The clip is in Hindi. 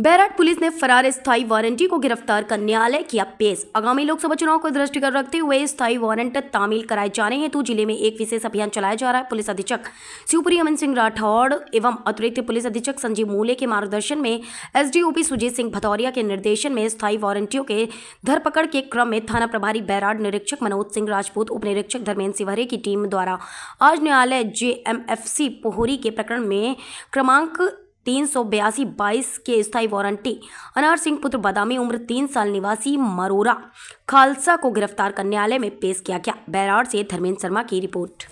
बैराट पुलिस ने फरार स्थायी वारंटी को गिरफ्तार कर न्यायालय किया पेश आगामी लोकसभा चुनाव को दृष्टिगत रखते हुए स्थायी वारंट तामील कराए जाने हेतु तो जिले में एक विशेष अभियान चलाया जा रहा है पुलिस अधीक्षक शिवपुरी अमन सिंह राठौड़ एवं अतिरिक्त पुलिस अधीक्षक संजीव मूले के मार्गदर्शन में एस सुजीत सिंह भदौरिया के निर्देशन में स्थायी वारंटियों के धरपकड़ के क्रम में थाना प्रभारी बैराट निरीक्षक मनोज सिंह राजपूत उप निरीक्षक धर्मेंद्र सिवहरे की टीम द्वारा आज न्यायालय जे पोहरी के प्रकरण में क्रमांक तीन सौ बयासी बाईस के स्थायी वारंटी अनार सिंह पुत्र बदामी उम्र तीन साल निवासी मरोरा खालसा को गिरफ्तार कर न्यायालय में पेश किया गया बैराड़ से धर्मेंद्र शर्मा की रिपोर्ट